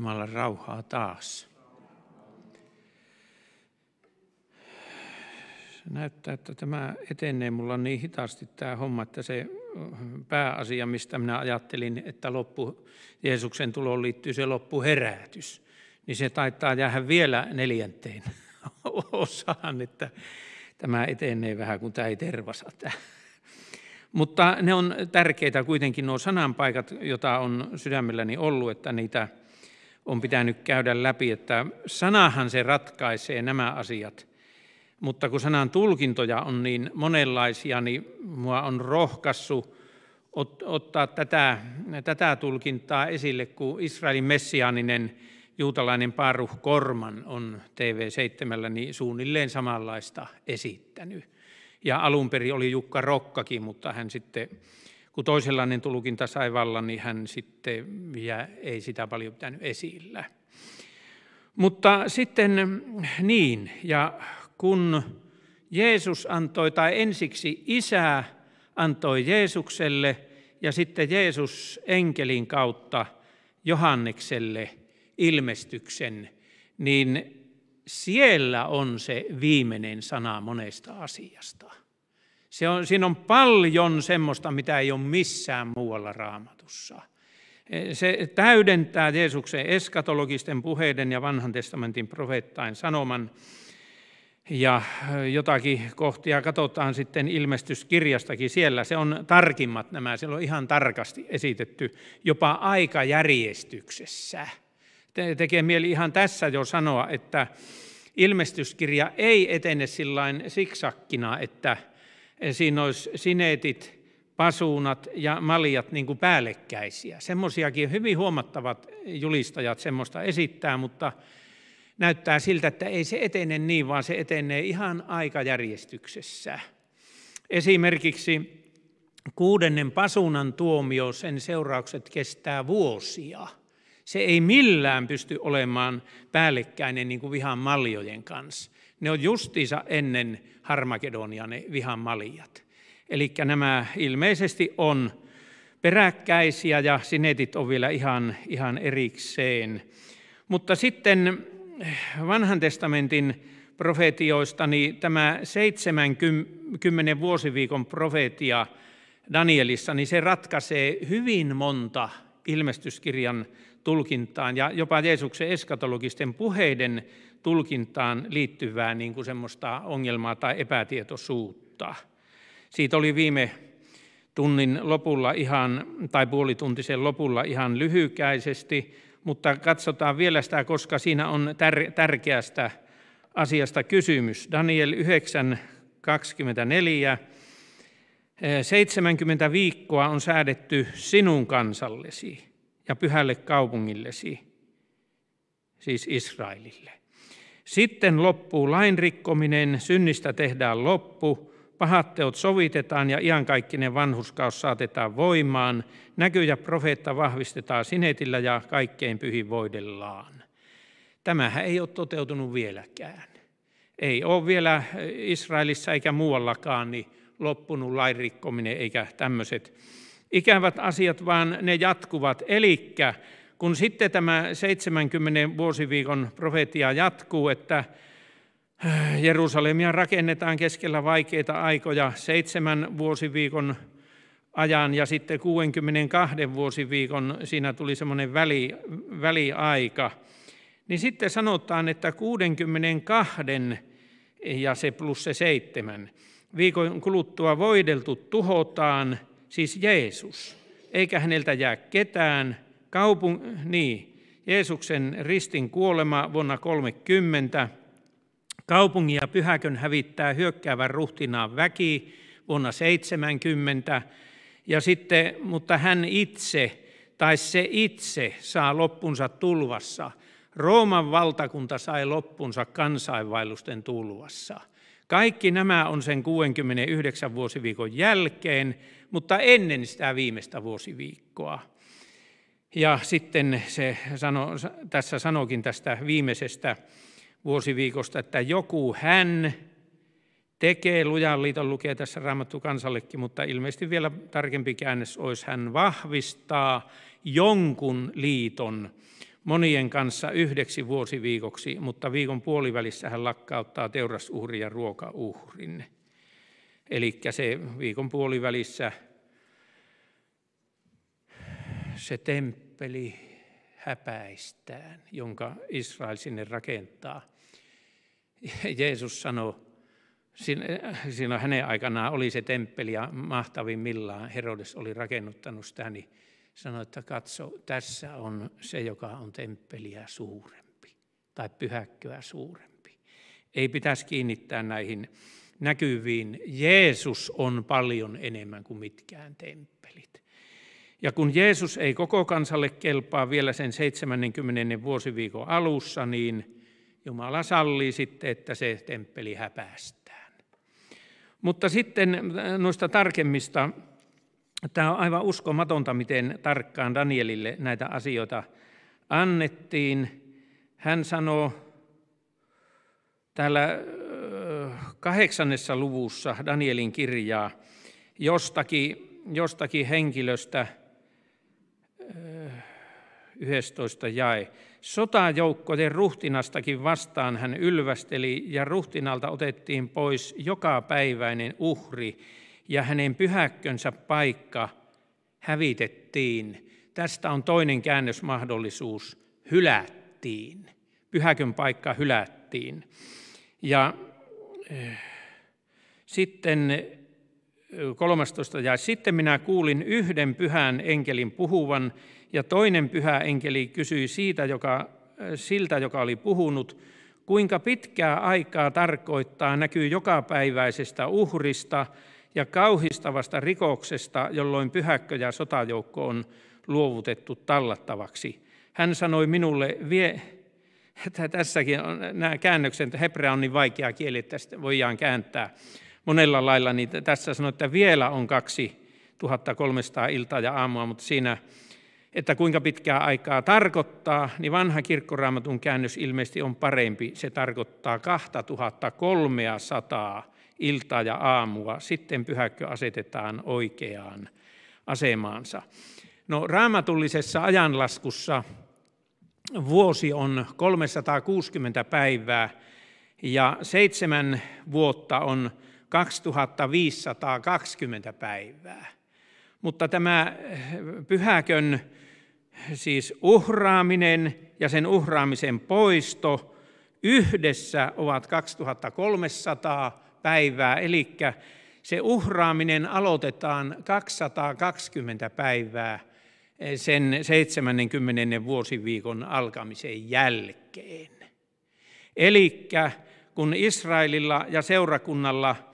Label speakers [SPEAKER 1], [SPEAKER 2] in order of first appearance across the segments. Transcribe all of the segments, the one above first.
[SPEAKER 1] Jumala rauhaa taas. Näyttää, että tämä etenee mulla niin hitaasti tämä homma, että se mm, pääasia, mistä minä ajattelin, että loppu Jeesuksen tuloon liittyy se loppuherätys, niin se taitaa jäädä vielä neljänteen osaan, että tämä etenee vähän, kun tämä ei tervasa tämä. Mutta ne on tärkeitä kuitenkin nuo sananpaikat, joita on sydämelläni ollut, että niitä – on pitänyt käydä läpi, että sanahan se ratkaisee nämä asiat. Mutta kun sanan tulkintoja on niin monenlaisia, niin mua on rohkassu ot- ottaa tätä, tätä tulkintaa esille, kun Israelin messiaaninen juutalainen Paruh Korman on TV7 niin suunnilleen samanlaista esittänyt. Ja alun perin oli Jukka Rokkakin, mutta hän sitten kun toisenlainen tulkinta sai vallan, niin hän sitten ja ei sitä paljon pitänyt esillä. Mutta sitten niin, ja kun Jeesus antoi, tai ensiksi isä antoi Jeesukselle, ja sitten Jeesus enkelin kautta Johannekselle ilmestyksen, niin siellä on se viimeinen sana monesta asiasta. Se on, siinä on paljon semmoista, mitä ei ole missään muualla raamatussa. E, se täydentää Jeesuksen eskatologisten puheiden ja vanhan testamentin profeettain sanoman. Ja e, jotakin kohtia katsotaan sitten ilmestyskirjastakin siellä. Se on tarkimmat nämä, siellä on ihan tarkasti esitetty jopa aikajärjestyksessä. tekee mieli ihan tässä jo sanoa, että ilmestyskirja ei etene sillain siksakkina, että – siinä olisi sineetit, pasuunat ja maljat niin kuin päällekkäisiä. Semmoisiakin hyvin huomattavat julistajat semmoista esittää, mutta näyttää siltä, että ei se etene niin, vaan se etenee ihan aikajärjestyksessä. Esimerkiksi kuudennen pasunan tuomio, sen seuraukset kestää vuosia. Se ei millään pysty olemaan päällekkäinen niin kuin vihan maljojen kanssa. Ne on justiinsa ennen Harmagedonia ne vihan maljat. Eli nämä ilmeisesti on peräkkäisiä ja sinetit on vielä ihan, ihan erikseen. Mutta sitten eh, vanhan testamentin profetioista, niin tämä 70 vuosiviikon profetia Danielissa, niin se ratkaisee hyvin monta ilmestyskirjan tulkintaan ja jopa Jeesuksen eskatologisten puheiden tulkintaan liittyvää niin kuin semmoista ongelmaa tai epätietoisuutta. Siitä oli viime tunnin lopulla ihan, tai puolituntisen lopulla ihan lyhykäisesti, mutta katsotaan vielä sitä, koska siinä on tär- tärkeästä asiasta kysymys. Daniel 9.24. 70 eh, viikkoa on säädetty sinun kansallesi ja pyhälle kaupungillesi, siis Israelille. Sitten loppuu lain rikkominen, synnistä tehdään loppu, pahat teot sovitetaan ja iankaikkinen vanhuskaus saatetaan voimaan, näky ja profeetta vahvistetaan sinetillä ja kaikkein pyhin voidellaan. Tämähän ei ole toteutunut vieläkään. Ei ole vielä Israelissa eikä muuallakaan niin loppunut lain rikkominen eikä tämmöiset ikävät asiat, vaan ne jatkuvat. Elikkä kun sitten tämä 70 vuosiviikon profetia jatkuu, että äh, Jerusalemia rakennetaan keskellä vaikeita aikoja seitsemän vuosiviikon ajan ja sitten 62 vuosiviikon, siinä tuli semmoinen väli, väliaika, niin sitten sanotaan, että 62 ja se plus se seitsemän viikon kuluttua voideltu tuhotaan, siis Jeesus, eikä häneltä jää ketään – kaupung... niin, Jeesuksen ristin kuolema vuonna 30. Kaupungin ja pyhäkön hävittää hyökkäävän ruhtinaan väki vuonna 70. Ja sitten, mutta hän itse, tai se itse, saa loppunsa tulvassa. Rooman valtakunta sai loppunsa kansainvaellusten tulvassa. Kaikki nämä on sen 69 vuosiviikon jälkeen, mutta ennen sitä viimeistä vuosiviikkoa. Ja sitten se sano, tässä sanokin tästä viimeisestä vuosiviikosta, että joku hän tekee, lujan liiton lukee tässä raamattu kansallekin, mutta ilmeisesti vielä tarkempi käännös olisi, hän vahvistaa jonkun liiton monien kanssa yhdeksi vuosiviikoksi, mutta viikon puolivälissä hän lakkauttaa teurasuhrin ja ruokauhrin. Eli se viikon puolivälissä se temppeli häpäistään, jonka Israel sinne rakentaa. Jeesus sanoi, siinä hänen aikanaan oli se temppeli ja mahtavimmillaan Herodes oli rakennuttanut sitä, niin sanoi, että katso, tässä on se, joka on temppeliä suurempi tai pyhäkköä suurempi. Ei pitäisi kiinnittää näihin näkyviin. Jeesus on paljon enemmän kuin mitkään temppelit. Ja kun Jeesus ei koko kansalle kelpaa vielä sen 70. vuosiviikon alussa, niin Jumala sallii sitten, että se temppeli häpäistään. Mutta sitten äh, noista tarkemmista, tämä on aivan uskomatonta, miten tarkkaan Danielille näitä asioita annettiin. Hän sanoo täällä äh, kahdeksannessa luvussa Danielin kirjaa jostakin, jostakin henkilöstä – 11 jae. Sotajoukkojen ruhtinastakin vastaan hän ylvästeli ja ruhtinalta otettiin pois joka päiväinen uhri ja hänen pyhäkkönsä paikka hävitettiin. Tästä on toinen käännösmahdollisuus, hylättiin. Pyhäkön paikka hylättiin. Ja äh, sitten 13. Ja sitten minä kuulin yhden pyhän enkelin puhuvan, ja toinen pyhä enkeli kysyi siitä, joka, siltä, joka oli puhunut, kuinka pitkää aikaa tarkoittaa näkyy jokapäiväisestä uhrista ja kauhistavasta rikoksesta, jolloin pyhäkkö ja sotajoukko on luovutettu tallattavaksi. Hän sanoi minulle, vie, että tässäkin on nämä käännökset, hebrea on niin vaikea kieli, että sitä voidaan kääntää monella lailla, niin tässä sanoo, että vielä on 2300 iltaa ja aamua, mutta siinä, että kuinka pitkää aikaa tarkoittaa, niin vanha kirkkoraamatun käännös ilmeisesti on parempi. Se tarkoittaa 2300 iltaa ja aamua. Sitten pyhäkkö asetetaan oikeaan asemaansa. No, raamatullisessa ajanlaskussa vuosi on 360 päivää ja seitsemän vuotta on 2520 päivää. Mutta tämä eh, pyhäkön eh, siis uhraaminen ja sen uhraamisen poisto yhdessä ovat 2300 päivää, eli se uhraaminen aloitetaan 220 päivää eh, sen 70. vuosiviikon alkamisen jälkeen. Eli kun Israelilla ja seurakunnalla –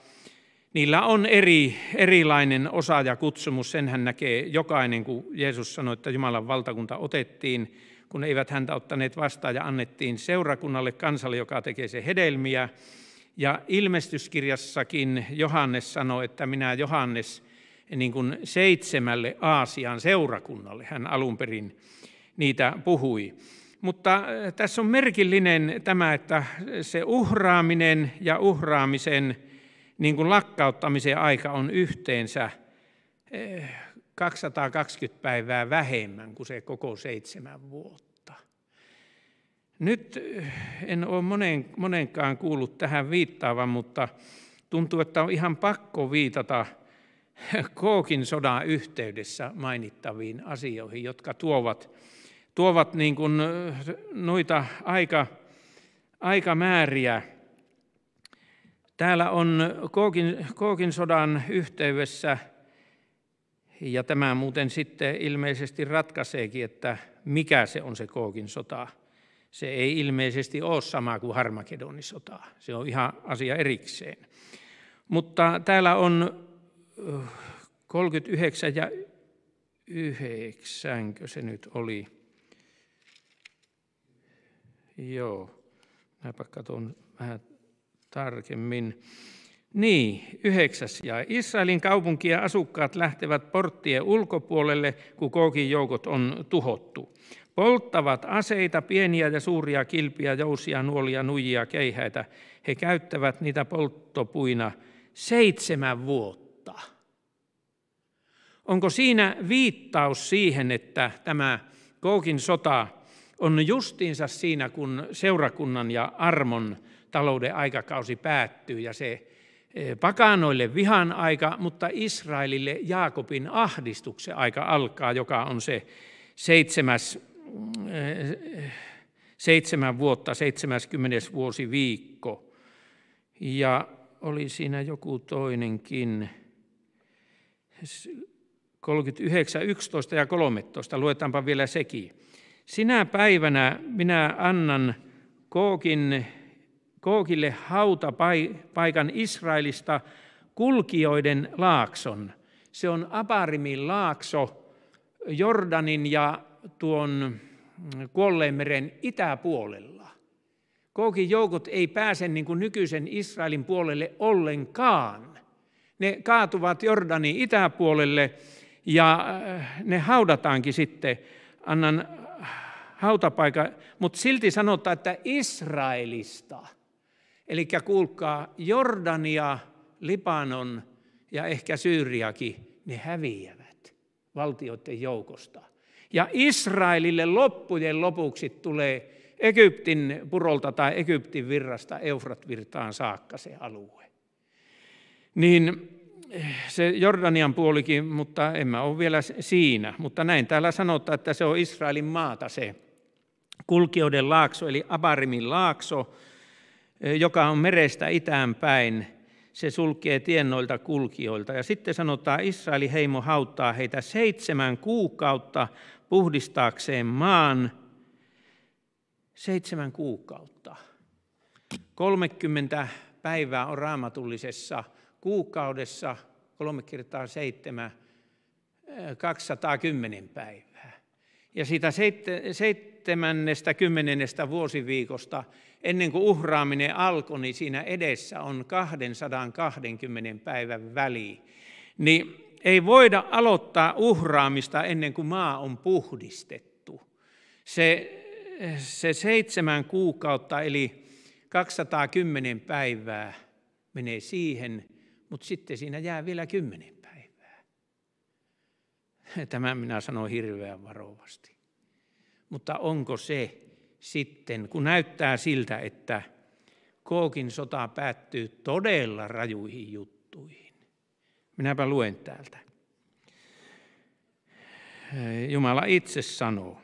[SPEAKER 1] Niillä on eri, erilainen osa ja kutsumus, sen hän näkee jokainen, kun Jeesus sanoi, että Jumalan valtakunta otettiin, kun eivät häntä ottaneet vastaan ja annettiin seurakunnalle, kansalle, joka tekee se hedelmiä. Ja ilmestyskirjassakin Johannes sanoi, että minä Johannes niin kuin seitsemälle Aasian seurakunnalle, hän alun perin niitä puhui. Mutta eh, tässä on merkillinen tämä, että se uhraaminen ja uhraamisen – niin kuin lakkauttamisen aika on yhteensä 220 eh, päivää vähemmän kuin se koko seitsemän vuotta. Nyt eh, en ole monen, monenkaan kuullut tähän viittaavan, mutta tuntuu, että on ihan pakko viitata Kookin sodan yhteydessä mainittaviin asioihin, jotka tuovat, tuovat niin kuin eh, noita aika, aikamääriä – Täällä on Kookin, Kookin sodan yhteydessä, ja tämä muuten sitten ilmeisesti ratkaiseekin, että mikä se on se Kookin sota. Se ei ilmeisesti ole sama kuin Harmakedonin sota. Se on ihan asia erikseen. Mutta täällä on 39 uh, ja 9, se nyt oli. Joo, mäpä katson vähän tarkemmin. Niin, yhdeksäs ja Israelin kaupunki ja asukkaat lähtevät porttien ulkopuolelle, kun Kookin joukot on tuhottu. Polttavat aseita, pieniä ja suuria kilpiä, jousia, nuolia, nuijia, keihäitä. He käyttävät niitä polttopuina seitsemän vuotta. Onko siinä viittaus siihen, että tämä Kookin sota on justiinsa siinä, kun seurakunnan ja armon talouden aikakausi päättyy ja se e, pakanoille vihan aika, mutta Israelille Jaakobin ahdistuksen aika alkaa, joka on se seitsemäs, e, seitsemän vuotta, 70. vuosi viikko. Ja oli siinä joku toinenkin. 39, 11 ja 13, luetaanpa vielä sekin. Sinä päivänä minä annan Kookin Kookille hautapaikan Israelista kulkijoiden laakson. Se on Abarimin laakso Jordanin ja tuon Kuolleenmeren itäpuolella. Kookin joukot ei pääse niin kuin nykyisen Israelin puolelle ollenkaan. Ne kaatuvat Jordanin itäpuolelle ja äh, ne haudataankin sitten. Annan äh, hautapaikan, mutta silti sanotaan, että Israelista – Eli kuulkaa, Jordania, Libanon ja ehkä Syyriakin, ne häviävät valtioiden joukosta. Ja Israelille loppujen lopuksi tulee Egyptin purolta tai Egyptin virrasta Eufratvirtaan saakka se alue. Niin eh, se Jordanian puolikin, mutta en mä ole vielä siinä. Mutta näin täällä sanotaan, että se on Israelin maata se kulkijoiden laakso, eli Abarimin laakso, joka on merestä itään päin. Se sulkee tiennoilta kulkijoilta. Ja sitten sanotaan, Israelin heimo hauttaa heitä seitsemän kuukautta puhdistaakseen maan. Seitsemän kuukautta. 30 päivää on raamatullisessa kuukaudessa, kolme kertaa seitsemän, 210 päivää ja siitä seitsemännestä kymmenennestä vuosiviikosta, ennen kuin uhraaminen alkoi, niin siinä edessä on 220 päivän väli. Niin ei voida aloittaa uhraamista ennen kuin maa on puhdistettu. Se, se seitsemän kuukautta, eli 210 päivää menee siihen, mutta sitten siinä jää vielä kymmenen Tämän minä sanon hirveän varovasti. Mutta onko se sitten, kun näyttää siltä, että Kookin sota päättyy todella rajuihin juttuihin. Minäpä luen täältä. Jumala itse sanoo,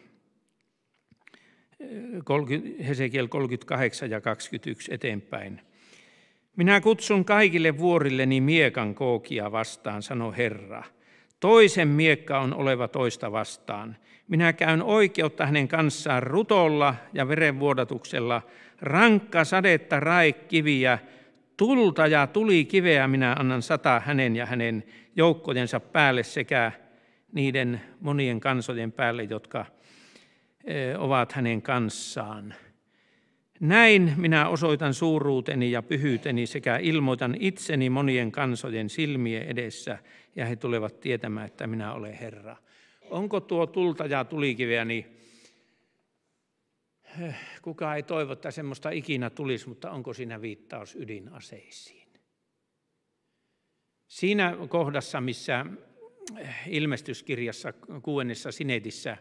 [SPEAKER 1] Hesekiel 38 ja 21 eteenpäin. Minä kutsun kaikille vuorilleni miekan kookia vastaan, sanoo Herra – Toisen miekka on oleva toista vastaan. Minä käyn oikeutta hänen kanssaan rutolla ja verenvuodatuksella. Rankka sadetta raikkiviä, tulta ja tuli kiveä minä annan sata hänen ja hänen joukkojensa päälle sekä niiden monien kansojen päälle, jotka ovat hänen kanssaan. Näin minä osoitan suuruuteni ja pyhyyteni sekä ilmoitan itseni monien kansojen silmien edessä, ja he tulevat tietämään, että minä olen Herra. Onko tuo tulta ja tulikiveä, niin kukaan ei toivo, että semmoista ikinä tulisi, mutta onko siinä viittaus ydinaseisiin? Siinä kohdassa, missä ilmestyskirjassa kuudennessa sinetissä –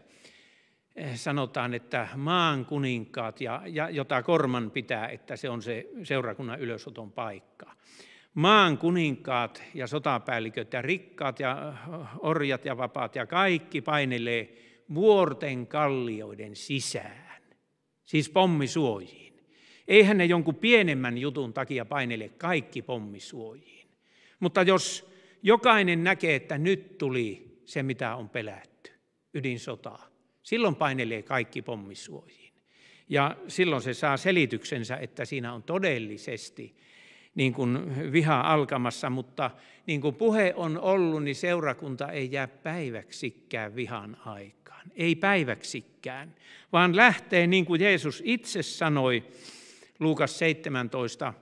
[SPEAKER 1] Eh, sanotaan, että maan kuninkaat, ja, ja, jota Korman pitää, että se on se seurakunnan ylösoton paikka. Maan kuninkaat ja sotapäälliköt ja rikkaat ja eh, orjat ja vapaat ja kaikki painelee vuorten kallioiden sisään, siis pommisuojiin. Eihän ne jonkun pienemmän jutun takia painele kaikki pommisuojiin. Mutta jos jokainen näkee, että nyt tuli se, mitä on pelätty, ydinsotaa, Silloin painelee kaikki pommisuojiin. Ja silloin se saa selityksensä, että siinä on todellisesti niin kuin viha alkamassa, mutta niin kuin puhe on ollut, niin seurakunta ei jää päiväksikään vihan aikaan. Ei päiväksikään, vaan lähtee niin kuin Jeesus itse sanoi Luukas 17,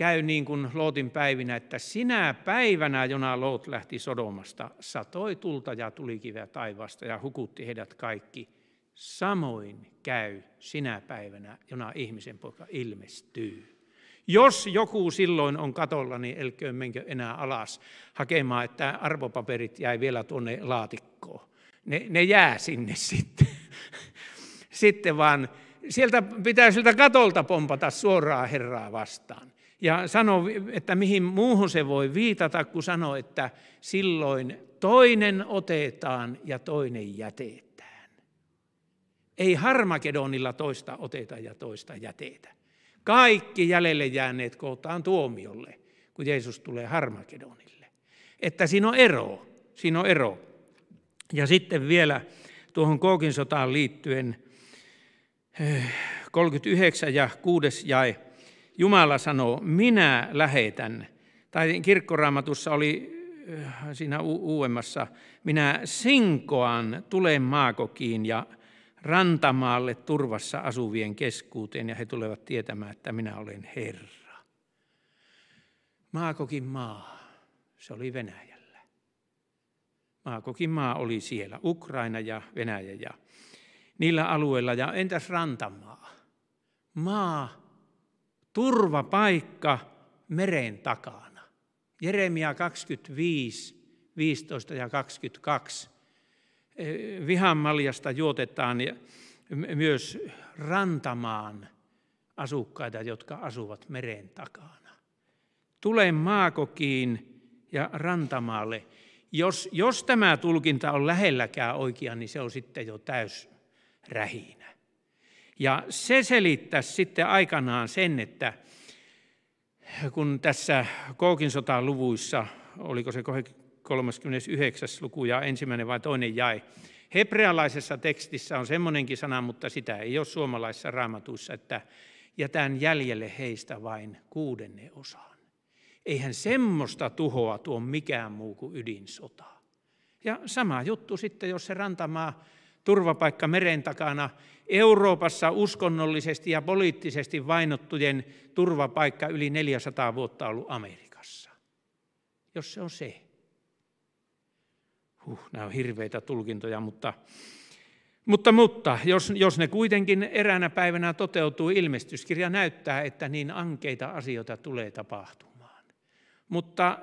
[SPEAKER 1] käy niin kuin Lootin päivinä, että sinä päivänä, jona Loot lähti Sodomasta, satoi tulta ja tulikiveä taivaasta ja hukutti heidät kaikki. Samoin käy sinä päivänä, jona ihmisen poika ilmestyy. Jos joku silloin on katolla, niin elköön menkö enää alas hakemaan, että arvopaperit jäi vielä tuonne laatikkoon. Ne, ne jää sinne sitten. sitten vaan sieltä pitää siltä katolta pompata suoraan Herraa vastaan ja sano, että mihin muuhun se voi viitata, kun sanoo, että silloin toinen otetaan ja toinen jätetään. Ei harmakedonilla toista oteta ja toista jätetä. Kaikki jäljelle jääneet kootaan tuomiolle, kun Jeesus tulee harmakedonille. Että siinä on ero, siinä on ero. Ja sitten vielä tuohon Kookin sotaan liittyen 39 eh, ja 6 jae Jumala sanoo, minä lähetän. Tai kirkkoraamatussa oli äh, siinä u- uudemmassa, minä sinkoan tuleen maakokiin ja rantamaalle turvassa asuvien keskuuteen ja he tulevat tietämään, että minä olen Herra. Maakokin maa, se oli Venäjällä. Maakokin maa oli siellä, Ukraina ja Venäjä ja niillä alueilla. Ja entäs rantamaa? Maa, turvapaikka meren takana. Jeremia 25, 15 ja 22. Eh, Vihanmaljasta juotetaan myös rantamaan asukkaita, jotka asuvat meren takana. Tule maakokiin ja rantamaalle. Jos, jos tämä tulkinta on lähelläkään oikea, niin se on sitten jo täysrähinä. Ja se selittää sitten aikanaan sen, että kun tässä Kookin luvuissa oliko se 39. luku ja ensimmäinen vai toinen jäi, hebrealaisessa tekstissä on semmoinenkin sana, mutta sitä ei ole suomalaisessa raamatussa, että jätän jäljelle heistä vain kuudenne osaan. Eihän semmoista tuhoa tuo mikään muu kuin ydinsota. Ja sama juttu sitten, jos se rantamaa turvapaikka meren takana Euroopassa uskonnollisesti ja poliittisesti vainottujen turvapaikka yli 400 vuotta ollut Amerikassa. Jos se on se. Huh, nämä on hirveitä tulkintoja, mutta, mutta, mutta jos, jos ne kuitenkin eräänä päivänä toteutuu, ilmestyskirja näyttää, että niin ankeita asioita tulee tapahtumaan. Mutta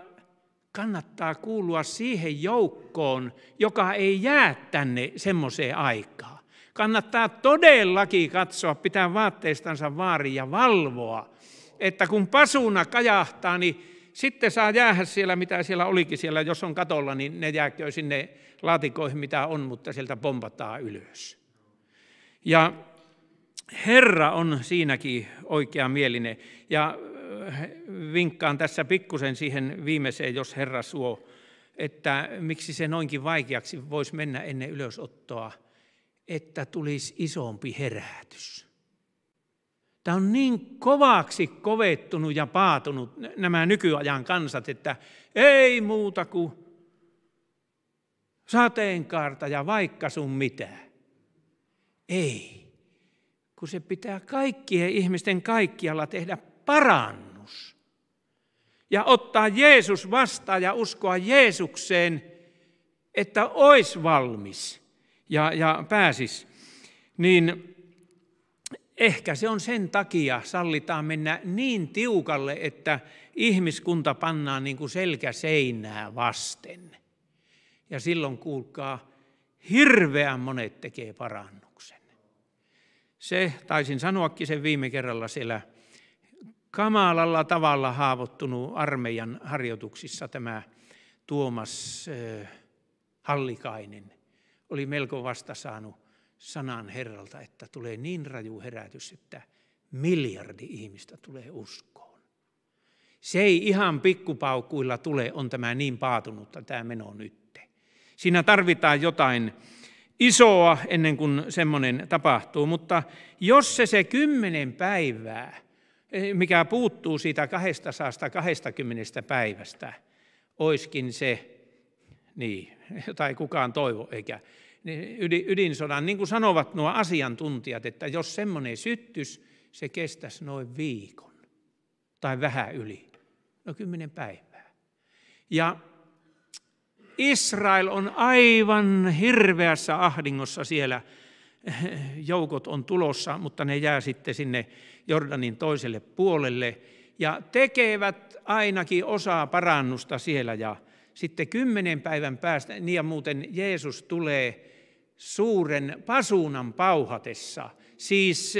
[SPEAKER 1] kannattaa kuulua siihen joukkoon, joka ei jää tänne semmoiseen aikaan. Kannattaa todellakin katsoa, pitää vaatteistansa vaari ja valvoa, että kun pasuna kajahtaa, niin sitten saa jäädä siellä, mitä siellä olikin siellä. Jos on katolla, niin ne jääkö sinne laatikoihin, mitä on, mutta sieltä pompataan ylös. Ja Herra on siinäkin oikea mielinen. Ja vinkkaan tässä pikkusen siihen viimeiseen, jos Herra suo, että miksi se noinkin vaikeaksi voisi mennä ennen ylösottoa, että tulisi isompi herätys. Tämä on niin kovaksi kovettunut ja paatunut nämä nykyajan kansat, että ei muuta kuin sateenkaarta ja vaikka sun mitä. Ei, kun se pitää kaikkien ihmisten kaikkialla tehdä parannus. Ja ottaa Jeesus vastaan ja uskoa Jeesukseen, että olisi valmis ja, ja pääsis, niin ehkä se on sen takia, sallitaan mennä niin tiukalle, että ihmiskunta pannaan niin kuin selkä seinää vasten. Ja silloin kuulkaa, hirveän monet tekee parannuksen. Se, taisin sanoakin sen viime kerralla siellä kamalalla tavalla haavoittunut armeijan harjoituksissa tämä Tuomas eh, Hallikainen oli melko vasta saanut sanan Herralta, että tulee niin raju herätys, että miljardi ihmistä tulee uskoon. Se ei ihan pikkupaukuilla tule, on tämä niin paatunutta tämä meno nytte. Siinä tarvitaan jotain isoa ennen kuin semmoinen tapahtuu, mutta jos se se kymmenen päivää – mikä puuttuu siitä 220 päivästä, oiskin se, niin, tai kukaan toivo eikä, niin ydinsodan, niin kuin sanovat nuo asiantuntijat, että jos semmoinen syttys, se kestäisi noin viikon tai vähän yli, no kymmenen päivää. Ja Israel on aivan hirveässä ahdingossa siellä, joukot on tulossa, mutta ne jää sitten sinne Jordanin toiselle puolelle ja tekevät ainakin osaa parannusta siellä ja sitten kymmenen päivän päästä, niin ja muuten Jeesus tulee suuren pasuunan pauhatessa, siis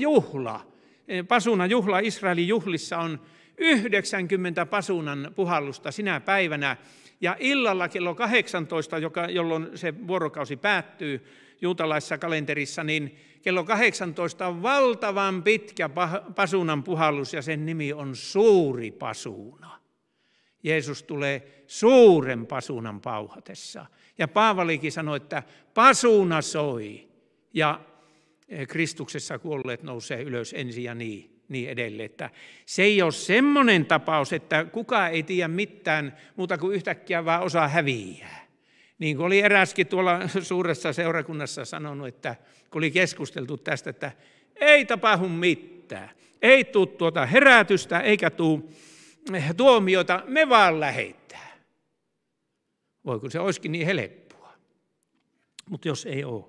[SPEAKER 1] juhla eh, pasuna juhla eh, Israelin juhlissa on 90 pasuunan puhallusta sinä päivänä, ja illalla kello 18, joka, jolloin se vuorokausi päättyy juutalaisessa kalenterissa, niin kello 18 on valtavan pitkä pasunan puhallus ja sen nimi on suuri pasuuna. Jeesus tulee suuren pasunan pauhatessa. Ja Paavalikin sanoi, että pasuna soi ja eh, Kristuksessa kuolleet nousee ylös ensin ja niin niin edelleen. Että se ei ole semmoinen tapaus, että kukaan ei tiedä mitään muuta kuin yhtäkkiä vaan osaa häviää. Niin kuin oli eräskin tuolla suuressa seurakunnassa sanonut, että kun oli keskusteltu tästä, että ei tapahdu mitään, ei tule tuota herätystä eikä tule eh, tuomiota, me vaan lähettää. Voi kun se olisikin niin helppoa, mutta jos ei ole.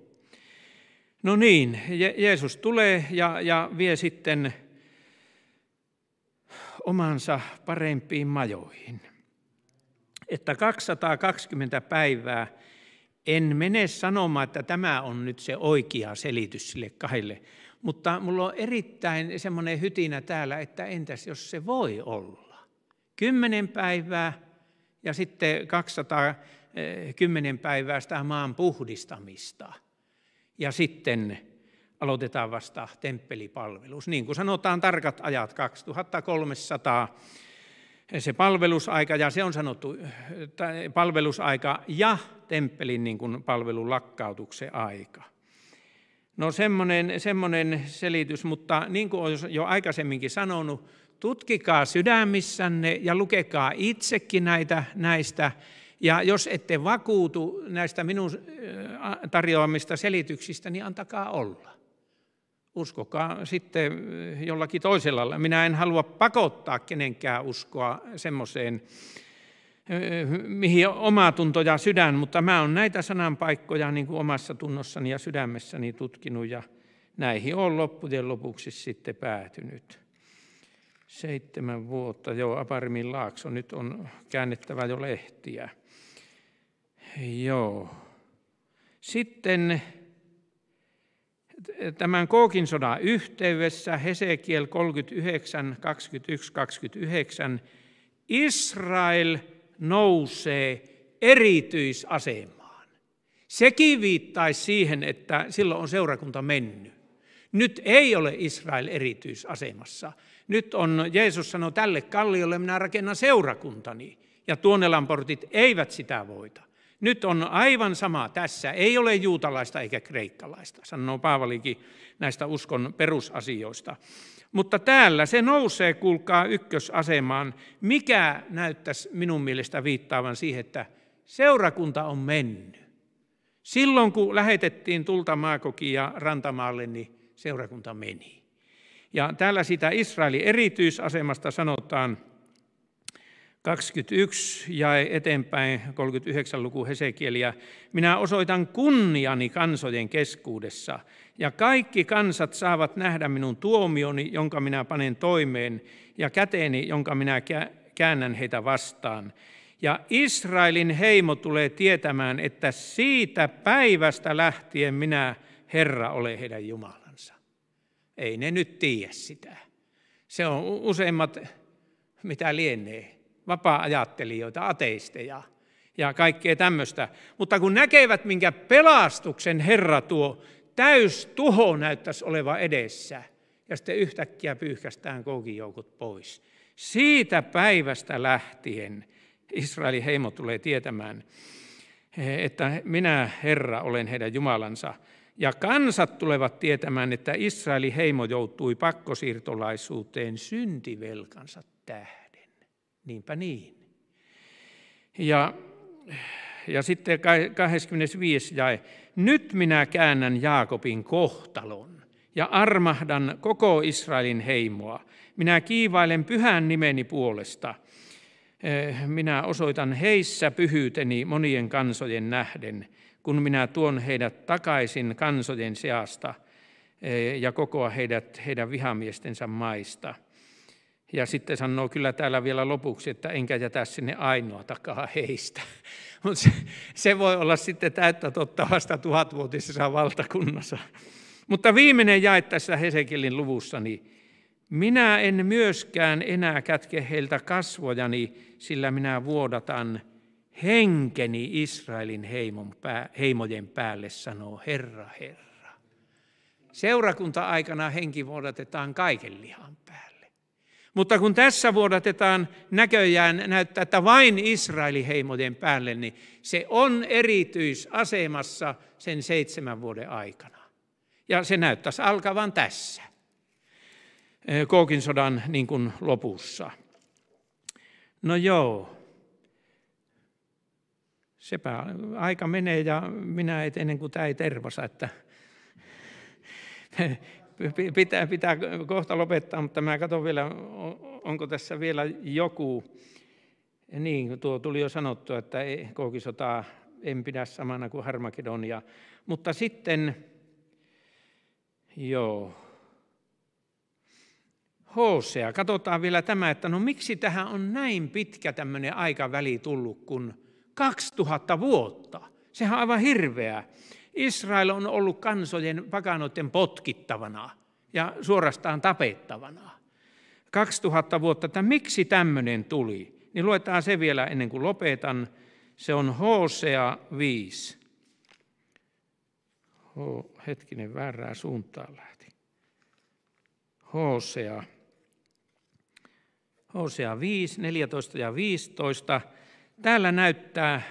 [SPEAKER 1] No niin, Je- Jeesus tulee ja, ja vie sitten omansa parempiin majoihin että 220 päivää en mene sanomaan, että tämä on nyt se oikea selitys sille kahdelle, mutta mulla on erittäin semmoinen hytinä täällä, että entäs jos se voi olla? Kymmenen päivää ja sitten 210 päivää sitä maan puhdistamista. Ja sitten aloitetaan vasta temppelipalvelus. Niin kuin sanotaan, tarkat ajat 2300 se palvelusaika, ja se on sanottu palvelusaika ja temppelin niin kuin palvelun lakkautuksen aika. No semmoinen, semmoinen selitys, mutta niin kuin olen jo aikaisemminkin sanonut, tutkikaa sydämissänne ja lukekaa itsekin näitä, näistä. Ja jos ette vakuutu näistä minun tarjoamista selityksistä, niin antakaa olla uskokaa sitten äh, jollakin toisella. Minä en halua pakottaa kenenkään uskoa semmoiseen, äh, mihin oma tunto ja sydän, mutta mä oon näitä sananpaikkoja niin kuin omassa tunnossani ja sydämessäni tutkinut ja näihin on loppujen lopuksi sitten päätynyt. Seitsemän vuotta, jo Aparmin laakso, nyt on käännettävä jo lehtiä. Joo. Sitten Tämän Kookin sodan yhteydessä Hesekiel 39, 21, 29 Israel nousee erityisasemaan. Sekin viittaisi siihen, että silloin on seurakunta mennyt. Nyt ei ole Israel erityisasemassa. Nyt on, Jeesus sanoi, tälle kalliolle minä rakennan seurakuntani, ja tuonelan portit eivät sitä voita. Nyt on aivan sama tässä. Ei ole juutalaista eikä kreikkalaista, sanoo Paavalikin näistä uskon perusasioista. Mutta täällä se nousee, kuulkaa, ykkösasemaan, mikä näyttäisi minun mielestä viittaavan siihen, että seurakunta on mennyt. Silloin kun lähetettiin tulta maakoki ja rantamaalle, niin seurakunta meni. Ja täällä sitä Israelin erityisasemasta sanotaan, 21 ja eteenpäin 39 luku Hesekieliä. Minä osoitan kunniani kansojen keskuudessa, ja kaikki kansat saavat nähdä minun tuomioni, jonka minä panen toimeen, ja käteeni, jonka minä käännän heitä vastaan. Ja Israelin heimo tulee tietämään, että siitä päivästä lähtien minä, Herra, olen heidän Jumalansa. Ei ne nyt tiedä sitä. Se on useimmat, mitä lienee vapaa-ajattelijoita, ateisteja ja kaikkea tämmöistä. Mutta kun näkevät, minkä pelastuksen Herra tuo, täys tuho näyttäisi olevan edessä, ja sitten yhtäkkiä pyyhkästään koukijoukot pois. Siitä päivästä lähtien Israelin heimo tulee tietämään, että minä Herra olen heidän Jumalansa. Ja kansat tulevat tietämään, että Israelin heimo joutui pakkosiirtolaisuuteen syntivelkansa tähän. Niinpä niin. Ja, ja sitten 25. jae. Nyt minä käännän Jaakobin kohtalon ja armahdan koko Israelin heimoa. Minä kiivailen pyhän nimeni puolesta. Eh, minä osoitan heissä pyhyyteni monien kansojen nähden, kun minä tuon heidät takaisin kansojen seasta eh, ja kokoa heidät heidän vihamiestensä maista – ja sitten sanoo kyllä täällä vielä lopuksi, että enkä jätä sinne ainoatakaan heistä. Mutta se, se voi olla sitten täyttä totta vasta tuhatvuotisessa valtakunnassa. Mutta viimeinen jae tässä Hesekielin luvussa, niin minä en myöskään enää kätke heiltä kasvojani, sillä minä vuodatan henkeni Israelin heimon pää, heimojen päälle, sanoo Herra, Herra. Seurakunta-aikana henki vuodatetaan kaiken lihan päälle. Mutta kun tässä vuodatetaan näköjään näyttää, että vain Israelin heimojen päälle, niin se on erityisasemassa sen seitsemän vuoden aikana. Ja se näyttäisi alkavan tässä, eh, Kookin sodan niin kuin lopussa. No joo, sepä aika menee ja minä et ennen kuin tämä ei tervasa, että pitää, pitää kohta lopettaa, mutta mä katson vielä, onko tässä vielä joku. Niin, tuo tuli jo sanottu, että e-, koukisotaa en pidä samana kuin Harmakedonia. Mutta sitten, joo, Hosea. Katsotaan vielä tämä, että no miksi tähän on näin pitkä tämmöinen aikaväli tullut kuin 2000 vuotta. Sehän on aivan hirveää. Israel on ollut kansojen pakanoiden potkittavana ja suorastaan tapettavana. 2000 vuotta, että miksi tämmöinen tuli, niin luetaan se vielä ennen kuin lopetan. Se on Hosea 5. Ho, hetkinen, väärää suuntaan lähti. Hosea. Hosea 5, 14 ja 15. Täällä näyttää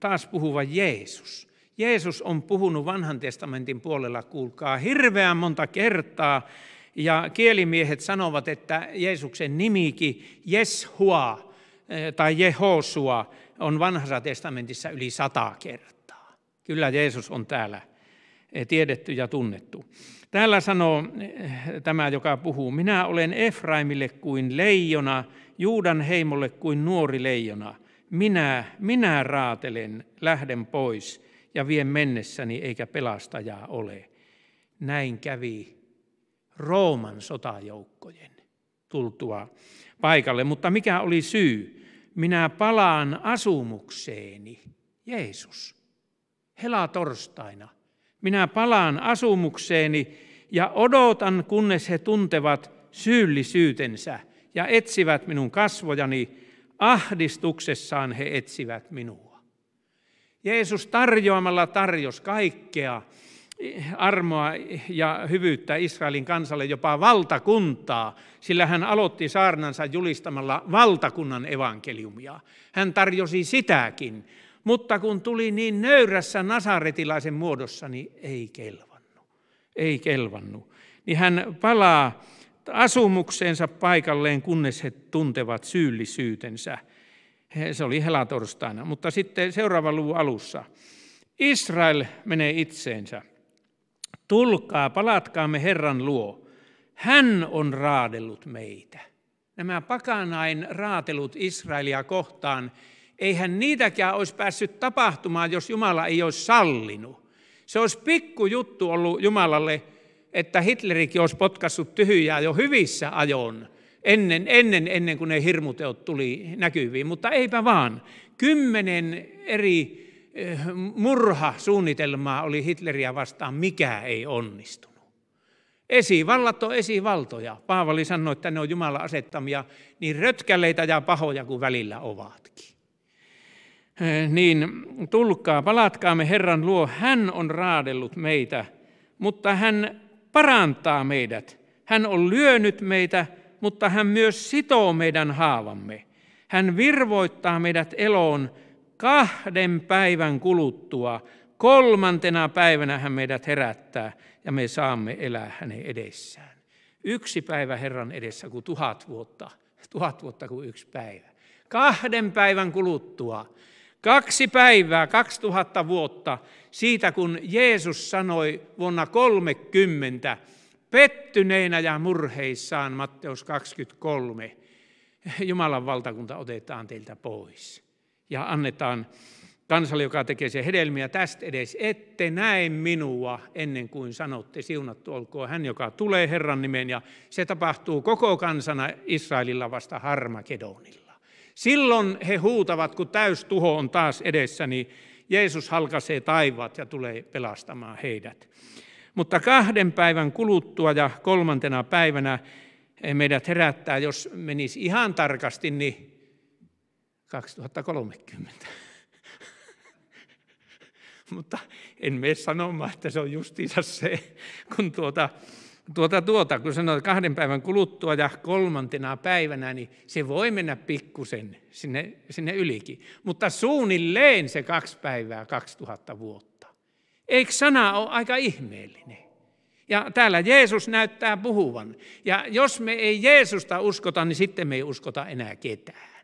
[SPEAKER 1] taas puhuva Jeesus. Jeesus on puhunut vanhan testamentin puolella, kuulkaa, hirveän monta kertaa. Ja kielimiehet sanovat, että Jeesuksen nimikin Jeshua eh, tai Jehosua on vanhassa testamentissa yli sata kertaa. Kyllä Jeesus on täällä eh, tiedetty ja tunnettu. Täällä sanoo eh, tämä, joka puhuu, minä olen Efraimille kuin leijona, Juudan heimolle kuin nuori leijona. Minä, minä raatelen, lähden pois ja vien mennessäni eikä pelastajaa ole. Näin kävi Rooman sotajoukkojen tultua paikalle. Mutta mikä oli syy? Minä palaan asumukseeni, Jeesus. Hela torstaina. Minä palaan asumukseeni ja odotan, kunnes he tuntevat syyllisyytensä ja etsivät minun kasvojani. Ahdistuksessaan he etsivät minua. Jeesus tarjoamalla tarjosi kaikkea armoa ja hyvyyttä Israelin kansalle, jopa valtakuntaa, sillä hän aloitti saarnansa julistamalla valtakunnan evankeliumia. Hän tarjosi sitäkin, mutta kun tuli niin nöyrässä nasaretilaisen muodossa, niin ei kelvannut. Ei kelvannut. Niin hän palaa asumukseensa paikalleen, kunnes he tuntevat syyllisyytensä – se oli helatorstaina, mutta sitten seuraavan luvun alussa. Israel menee itseensä. Tulkaa, palatkaamme Herran luo. Hän on raadellut meitä. Nämä pakanain raatelut Israelia kohtaan, eihän niitäkään olisi päässyt tapahtumaan, jos Jumala ei olisi sallinut. Se olisi juttu ollut Jumalalle, että Hitlerikin olisi potkassut tyhjää jo hyvissä ajoin, ennen, ennen, ennen kuin ne hirmuteot tuli näkyviin. Mutta eipä vaan. Kymmenen eri eh, murhasuunnitelmaa oli Hitleriä vastaan, mikä ei onnistunut. Esivallat on esivaltoja. Paavali sanoi, että ne on Jumalan asettamia niin rötkäleitä ja pahoja kuin välillä ovatkin. Eh, niin tulkaa, palatkaamme Herran luo, hän on raadellut meitä, mutta hän parantaa meidät. Hän on lyönyt meitä, mutta hän myös sitoo meidän haavamme. Hän virvoittaa meidät eloon kahden päivän kuluttua. Kolmantena päivänä hän meidät herättää ja me saamme elää hänen edessään. Yksi päivä Herran edessä kuin tuhat vuotta, tuhat vuotta kuin yksi päivä. Kahden päivän kuluttua, kaksi päivää, 2000 vuotta siitä kun Jeesus sanoi vuonna 30, pettyneinä ja murheissaan, Matteus 23. Jumalan valtakunta otetaan teiltä pois ja annetaan kansalle, joka tekee sen hedelmiä tästä edes. Ette näe minua ennen kuin sanotte, siunattu olkoon hän, joka tulee Herran nimeen. Ja se tapahtuu koko kansana Israelilla vasta Harmakedonilla. Silloin he huutavat, kun täystuho on taas edessä, niin Jeesus halkaisee taivaat ja tulee pelastamaan heidät. Mutta kahden päivän kuluttua ja kolmantena päivänä meidät herättää, jos menisi ihan tarkasti, niin 2030. Mutta en mene sanomaan, että se on justiinsa se, kun tuota, tuota, tuota, kun sanoit kahden päivän kuluttua ja kolmantena päivänä, niin se voi mennä pikkusen sinne, sinne ylikin. Mutta suunnilleen se kaksi päivää, 2000 vuotta. Eikö sana ole aika ihmeellinen? Ja täällä Jeesus näyttää puhuvan. Ja jos me ei Jeesusta uskota, niin sitten me ei uskota enää ketään.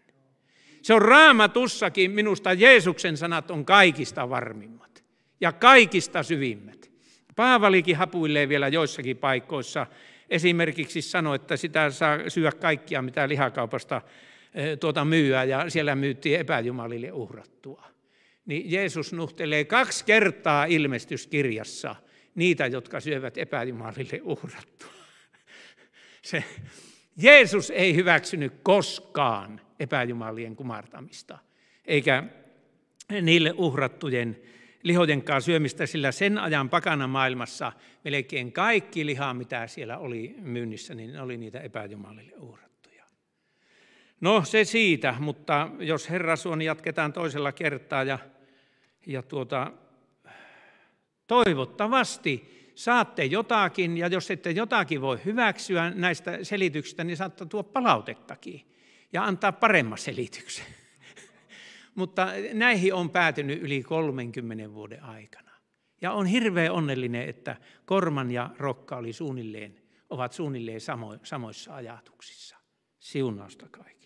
[SPEAKER 1] Se on raamatussakin minusta Jeesuksen sanat on kaikista varmimmat ja kaikista syvimmät. Paavalikin hapuilee vielä joissakin paikoissa. Esimerkiksi sanoi, että sitä saa syödä kaikkia, mitä lihakaupasta eh, tuota myyä, ja siellä myytiin epäjumalille uhrattua niin Jeesus nuhtelee kaksi kertaa ilmestyskirjassa niitä, jotka syövät epäjumalille uhrattua. Se, Jeesus ei hyväksynyt koskaan epäjumalien kumartamista, eikä niille uhrattujen lihojenkaan syömistä, sillä sen ajan pakana maailmassa melkein kaikki liha, mitä siellä oli myynnissä, niin oli niitä epäjumalille uhrattuja. No se siitä, mutta jos Herra suoni niin jatketaan toisella kertaa ja, ja tuota, toivottavasti saatte jotakin ja jos ette jotakin voi hyväksyä näistä selityksistä, niin saatte tuo palautettakin ja antaa paremman selityksen. mutta näihin on päätynyt yli 30 vuoden aikana. Ja on hirveän onnellinen, että Korman ja Rokka oli suunnilleen, ovat suunnilleen samo, samoissa ajatuksissa. Siunausta kaikki.